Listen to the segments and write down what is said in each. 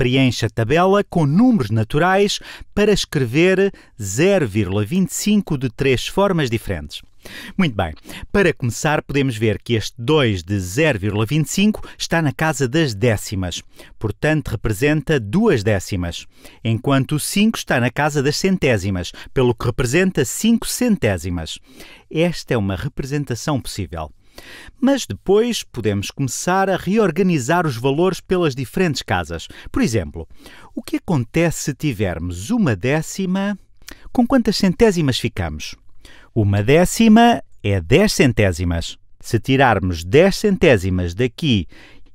Preencha a tabela com números naturais para escrever 0,25 de três formas diferentes. Muito bem, para começar, podemos ver que este 2 de 0,25 está na casa das décimas, portanto representa duas décimas, enquanto o 5 está na casa das centésimas, pelo que representa 5 centésimas. Esta é uma representação possível. Mas depois podemos começar a reorganizar os valores pelas diferentes casas. Por exemplo, o que acontece se tivermos uma décima? Com quantas centésimas ficamos? Uma décima é 10 centésimas. Se tirarmos 10 centésimas daqui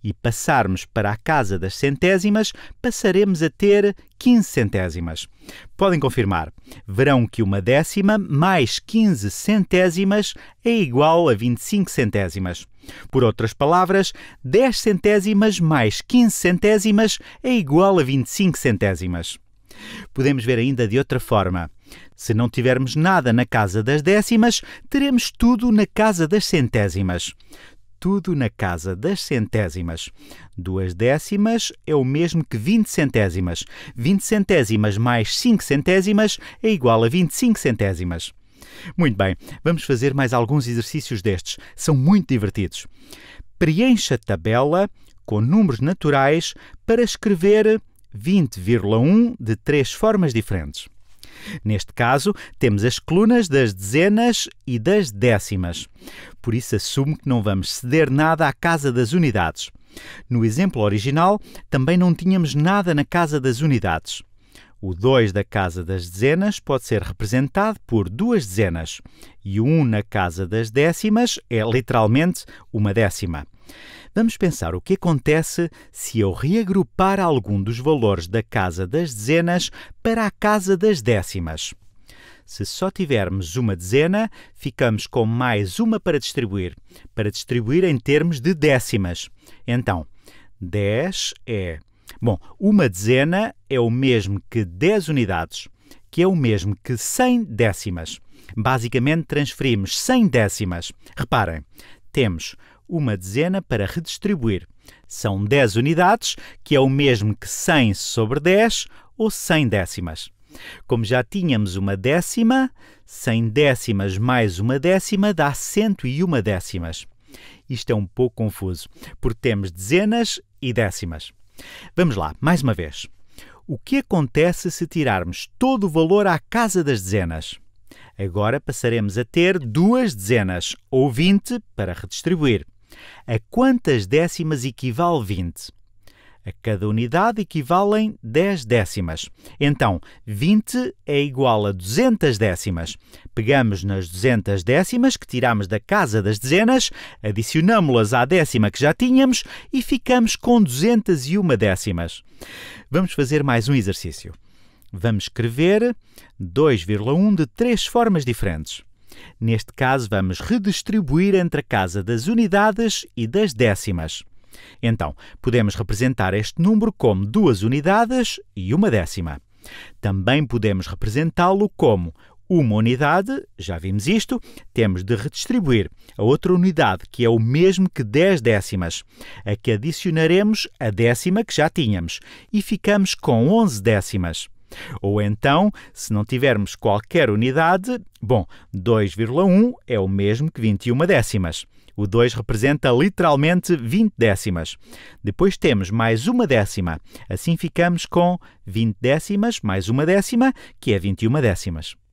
e passarmos para a casa das centésimas, passaremos a ter 15 centésimas. Podem confirmar, verão que uma décima mais 15 centésimas é igual a 25 centésimas. Por outras palavras, 10 centésimas mais 15 centésimas é igual a 25 centésimas. Podemos ver ainda de outra forma. Se não tivermos nada na casa das décimas, teremos tudo na casa das centésimas tudo na casa das centésimas. Duas décimas é o mesmo que 20 centésimas. 20 centésimas mais 5 centésimas é igual a 25 centésimas. Muito bem, vamos fazer mais alguns exercícios destes. São muito divertidos. Preencha a tabela com números naturais para escrever 20,1 de três formas diferentes. Neste caso, temos as colunas das dezenas e das décimas. Por isso, assumo que não vamos ceder nada à casa das unidades. No exemplo original, também não tínhamos nada na casa das unidades. O 2 da casa das dezenas pode ser representado por duas dezenas, e o 1 um na casa das décimas é literalmente uma décima. Vamos pensar o que acontece se eu reagrupar algum dos valores da casa das dezenas para a casa das décimas. Se só tivermos uma dezena, ficamos com mais uma para distribuir, para distribuir em termos de décimas. Então, 10 é. Bom, uma dezena é o mesmo que 10 unidades, que é o mesmo que 100 décimas. Basicamente, transferimos 100 décimas. Reparem, temos uma dezena para redistribuir. São 10 unidades, que é o mesmo que 100 sobre 10 ou 100 décimas. Como já tínhamos uma décima, 100 décimas mais uma décima dá 101 décimas. Isto é um pouco confuso, porque temos dezenas e décimas. Vamos lá, mais uma vez. O que acontece se tirarmos todo o valor à casa das dezenas? Agora passaremos a ter duas dezenas, ou 20, para redistribuir. A quantas décimas equivale 20? A cada unidade equivalem 10 décimas. Então, 20 é igual a 200 décimas. Pegamos nas 200 décimas que tiramos da casa das dezenas, adicionamos-las à décima que já tínhamos e ficamos com 201 décimas. Vamos fazer mais um exercício. Vamos escrever 2,1 de três formas diferentes. Neste caso, vamos redistribuir entre a casa das unidades e das décimas. Então, podemos representar este número como duas unidades e uma décima. Também podemos representá-lo como uma unidade, já vimos isto, temos de redistribuir a outra unidade, que é o mesmo que 10 décimas, a que adicionaremos a décima que já tínhamos, e ficamos com 11 décimas. Ou então, se não tivermos qualquer unidade, bom, 2,1 é o mesmo que 21 décimas. O 2 representa literalmente 20 décimas. Depois temos mais uma décima. Assim ficamos com 20 décimas mais uma décima, que é 21 décimas.